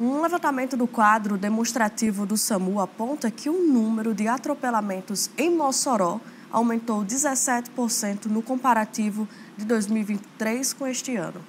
Um levantamento do quadro demonstrativo do SAMU aponta que o número de atropelamentos em Mossoró aumentou 17% no comparativo de 2023 com este ano.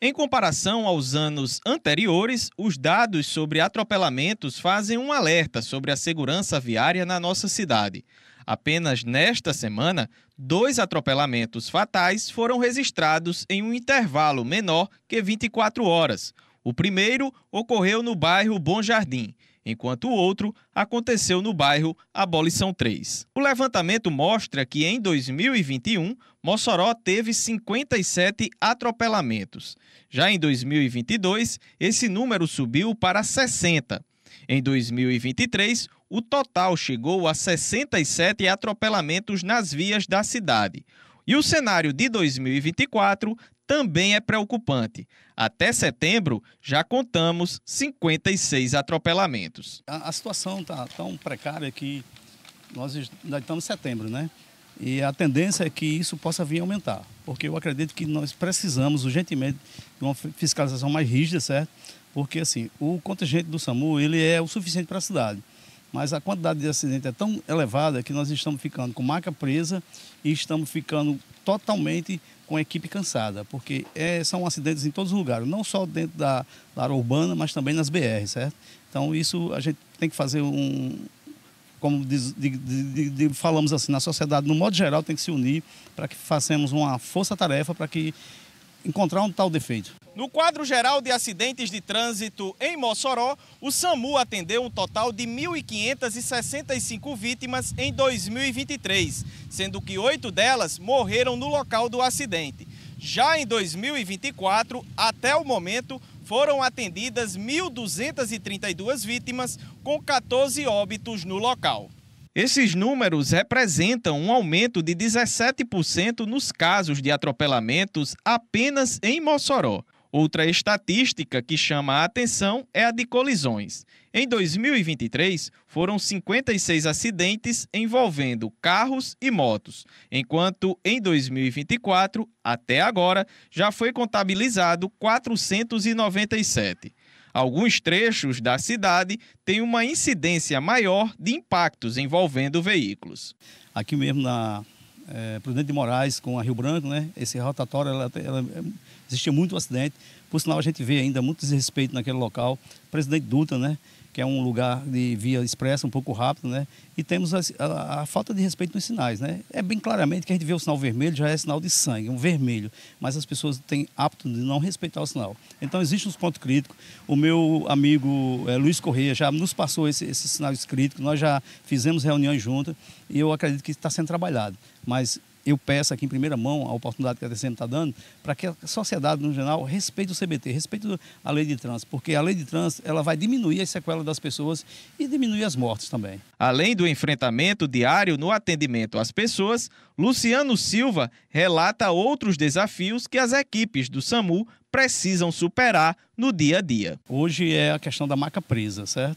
Em comparação aos anos anteriores, os dados sobre atropelamentos fazem um alerta sobre a segurança viária na nossa cidade. Apenas nesta semana, dois atropelamentos fatais foram registrados em um intervalo menor que 24 horas, o primeiro ocorreu no bairro Bom Jardim, enquanto o outro aconteceu no bairro Abolição 3. O levantamento mostra que em 2021, Mossoró teve 57 atropelamentos. Já em 2022, esse número subiu para 60. Em 2023, o total chegou a 67 atropelamentos nas vias da cidade. E o cenário de 2024 também é preocupante. Até setembro, já contamos 56 atropelamentos. A, a situação está tão precária que nós ainda estamos em setembro, né? E a tendência é que isso possa vir a aumentar, porque eu acredito que nós precisamos urgentemente de uma fiscalização mais rígida, certo? Porque assim, o contingente do SAMU, ele é o suficiente para a cidade mas a quantidade de acidentes é tão elevada que nós estamos ficando com marca presa e estamos ficando totalmente com a equipe cansada, porque é, são acidentes em todos os lugares, não só dentro da, da área urbana, mas também nas BR, certo? Então isso a gente tem que fazer um, como diz, de, de, de, falamos assim, na sociedade, no modo geral, tem que se unir para que façamos uma força-tarefa para que encontrar um tal defeito. No quadro geral de acidentes de trânsito em Mossoró, o SAMU atendeu um total de 1.565 vítimas em 2023, sendo que oito delas morreram no local do acidente. Já em 2024, até o momento, foram atendidas 1.232 vítimas, com 14 óbitos no local. Esses números representam um aumento de 17% nos casos de atropelamentos apenas em Mossoró. Outra estatística que chama a atenção é a de colisões. Em 2023, foram 56 acidentes envolvendo carros e motos, enquanto em 2024, até agora, já foi contabilizado 497. Alguns trechos da cidade têm uma incidência maior de impactos envolvendo veículos. Aqui mesmo na é, eh, Prudente de Moraes com a Rio Branco, né? Esse rotatório, ela, ela, eh, existia muito acidente. Por sinal, a gente vê ainda muito desrespeito naquele local. O presidente Dutra, né? que é um lugar de via expressa, um pouco rápido, né? E temos a, a, a, falta de respeito nos sinais, né? É bem claramente que a gente vê o sinal vermelho, já é sinal de sangue, um vermelho, mas as pessoas têm apto de não respeitar o sinal. Então, existe uns pontos críticos. O meu amigo é, Luiz Correia já nos passou esse, esses sinais críticos, nós já fizemos reuniões juntas e eu acredito que está sendo trabalhado. Mas eu peço aqui em primeira mão a oportunidade que a TCM está dando para que a sociedade, no geral, respeite o CBT, respeite a lei de trânsito, porque a lei de trânsito ela vai diminuir as sequelas das pessoas e diminuir as mortes também. Além do enfrentamento diário no atendimento às pessoas, Luciano Silva relata outros desafios que as equipes do SAMU precisam superar no dia a dia. Hoje é a questão da maca presa, certo?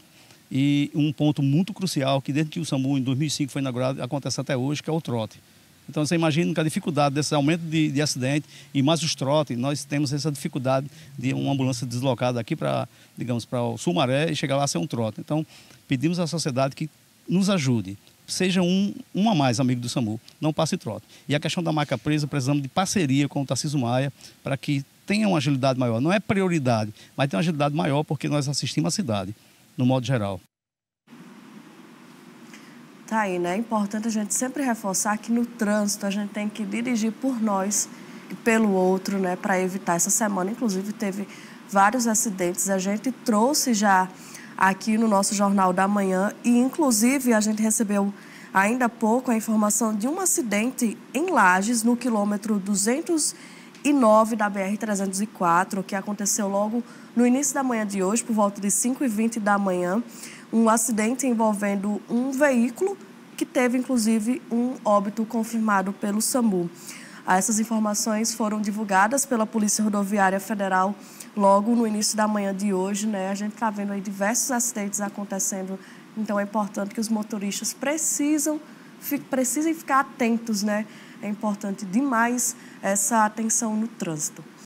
E um ponto muito crucial que desde que o SAMU em 2005 foi inaugurado acontece até hoje, que é o trote. Então você imagina que a dificuldade desse aumento de, de acidente e mais os trotes, nós temos essa dificuldade de uma ambulância deslocada aqui para, digamos, para o Sumaré e chegar lá a ser um trote. Então pedimos à sociedade que nos ajude. Seja um, um a mais amigo do SAMU, não passe trote. E a questão da marca presa, precisamos de parceria com o Tarcísio Maia para que tenha uma agilidade maior. Não é prioridade, mas tem uma agilidade maior porque nós assistimos a cidade, no modo geral. Caína, tá né? é importante a gente sempre reforçar que no trânsito a gente tem que dirigir por nós e pelo outro, né, para evitar. Essa semana, inclusive, teve vários acidentes. A gente trouxe já aqui no nosso Jornal da Manhã e, inclusive, a gente recebeu ainda há pouco a informação de um acidente em Lages, no quilômetro 209 da BR-304, que aconteceu logo no início da manhã de hoje, por volta de 5h20 da manhã. Um acidente envolvendo um veículo que teve inclusive um óbito confirmado pelo SAMU. Essas informações foram divulgadas pela Polícia Rodoviária Federal logo no início da manhã de hoje. Né? A gente está vendo aí diversos acidentes acontecendo, então é importante que os motoristas precisam, precisem ficar atentos, né? É importante demais essa atenção no trânsito.